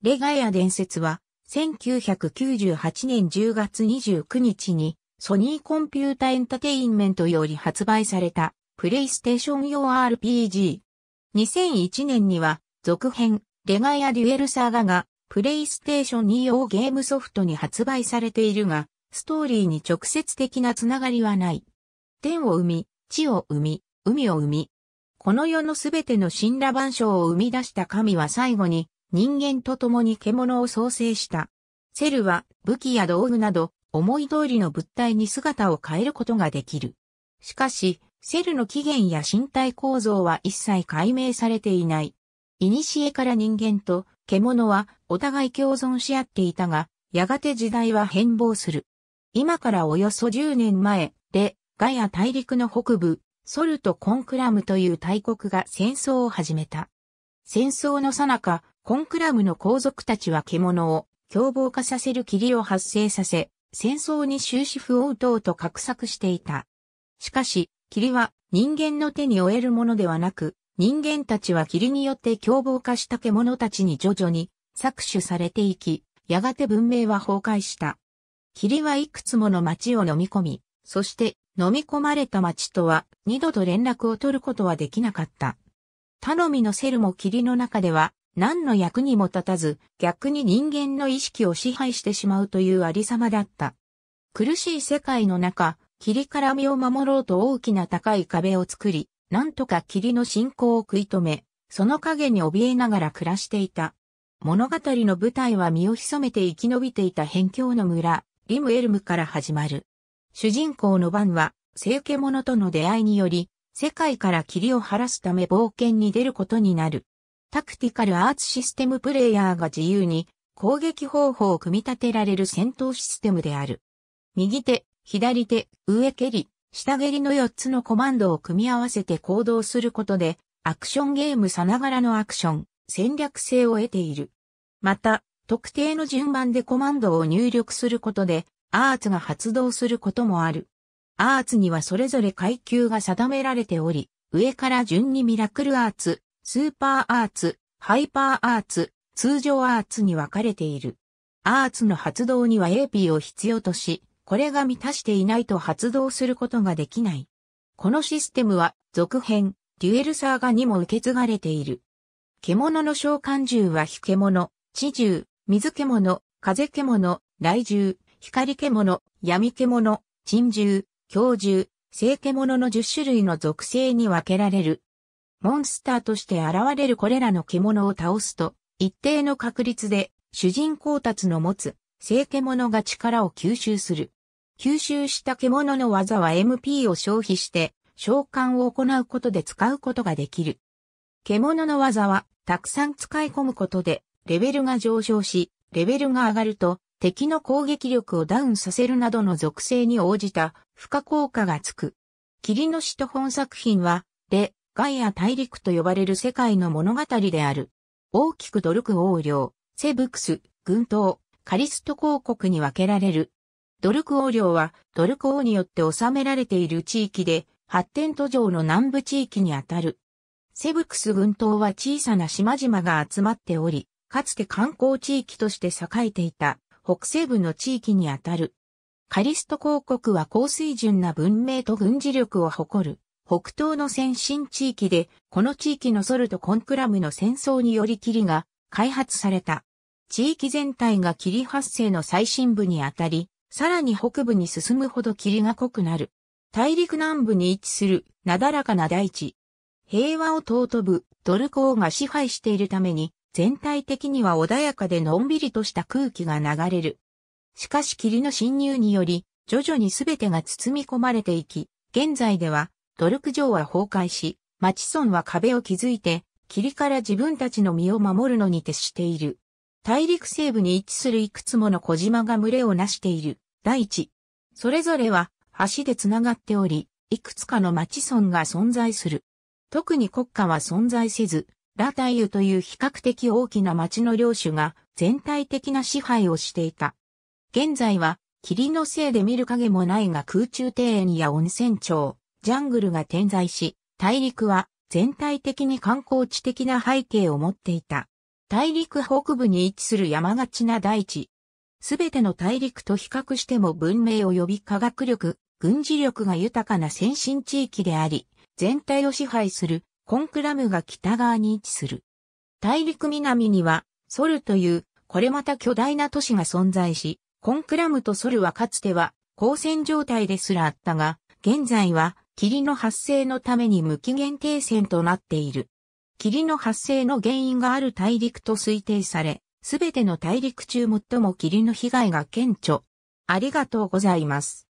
レガヤ伝説は、1998年10月29日に、ソニーコンピュータエンタテインメントより発売された、プレイステーション用 RPG。2001年には、続編、レガヤデュエルサーガが、プレイステーション2用ゲームソフトに発売されているが、ストーリーに直接的なつながりはない。天を生み、地を生み、海を生み。この世のすべての神羅万象を生み出した神は最後に、人間と共に獣を創生した。セルは武器や道具など思い通りの物体に姿を変えることができる。しかし、セルの起源や身体構造は一切解明されていない。古から人間と獣はお互い共存し合っていたが、やがて時代は変貌する。今からおよそ10年前、で、ガヤ大陸の北部、ソルト・コンクラムという大国が戦争を始めた。戦争の最中、コンクラムの皇族たちは獣を凶暴化させる霧を発生させ、戦争に終止符を打とうと画策していた。しかし、霧は人間の手に負えるものではなく、人間たちは霧によって凶暴化した獣たちに徐々に搾取されていき、やがて文明は崩壊した。霧はいくつもの町を飲み込み、そして飲み込まれた町とは二度と連絡を取ることはできなかった。頼みのセルも霧の中では何の役にも立たず、逆に人間の意識を支配してしまうというありさまだった。苦しい世界の中、霧から身を守ろうと大きな高い壁を作り、なんとか霧の進行を食い止め、その影に怯えながら暮らしていた。物語の舞台は身を潜めて生き延びていた辺境の村、リムエルムから始まる。主人公のバンは、聖家者との出会いにより、世界から霧を晴らすため冒険に出ることになる。タクティカルアーツシステムプレイヤーが自由に攻撃方法を組み立てられる戦闘システムである。右手、左手、上蹴り、下蹴りの4つのコマンドを組み合わせて行動することで、アクションゲームさながらのアクション、戦略性を得ている。また、特定の順番でコマンドを入力することで、アーツが発動することもある。アーツにはそれぞれ階級が定められており、上から順にミラクルアーツ、スーパーアーツ、ハイパーアーツ、通常アーツに分かれている。アーツの発動には AP を必要とし、これが満たしていないと発動することができない。このシステムは続編、デュエルサーガにも受け継がれている。獣の召喚獣は火獣、地獣、水獣、風獣、雷獣、光獣、闇獣、珍獣、狂獣、聖獣の10種類の属性に分けられる。モンスターとして現れるこれらの獣を倒すと、一定の確率で主人公たちの持つ聖獣が力を吸収する。吸収した獣の技は MP を消費して召喚を行うことで使うことができる。獣の技はたくさん使い込むことでレベルが上昇し、レベルが上がると敵の攻撃力をダウンさせるなどの属性に応じた負荷効果がつく。霧の使徒本作品は、レ、ガイア大陸と呼ばれる世界の物語である。大きくドルク王領、セブクス、軍刀、カリスト公国に分けられる。ドルク王領はドルク王によって治められている地域で、発展途上の南部地域にあたる。セブクス軍刀は小さな島々が集まっており、かつて観光地域として栄えていた北西部の地域にあたる。カリスト公国は高水準な文明と軍事力を誇る。北東の先進地域で、この地域のソルとコンクラムの戦争により霧が開発された。地域全体が霧発生の最深部にあたり、さらに北部に進むほど霧が濃くなる。大陸南部に位置するなだらかな大地。平和を尊ぶドルコーが支配しているために、全体的には穏やかでのんびりとした空気が流れる。しかし霧の侵入により、徐々に全てが包み込まれていき、現在では努力城は崩壊し、マチソンは壁を築いて、霧から自分たちの身を守るのに徹している。大陸西部に位置するいくつもの小島が群れを成している。大地。それぞれは橋で繋がっており、いくつかの町村が存在する。特に国家は存在せず、ラタイユという比較的大きな町の領主が全体的な支配をしていた。現在は霧のせいで見る影もないが空中庭園や温泉町、ジャングルが点在し、大陸は全体的に観光地的な背景を持っていた。大陸北部に位置する山がちな大地。すべての大陸と比較しても文明及び科学力、軍事力が豊かな先進地域であり、全体を支配するコンクラムが北側に位置する。大陸南にはソルというこれまた巨大な都市が存在し、コンクラムとソルはかつては交戦状態ですらあったが、現在は霧の発生のために無期限停戦となっている。霧の発生の原因がある大陸と推定され、すべての大陸中最も霧の被害が顕著。ありがとうございます。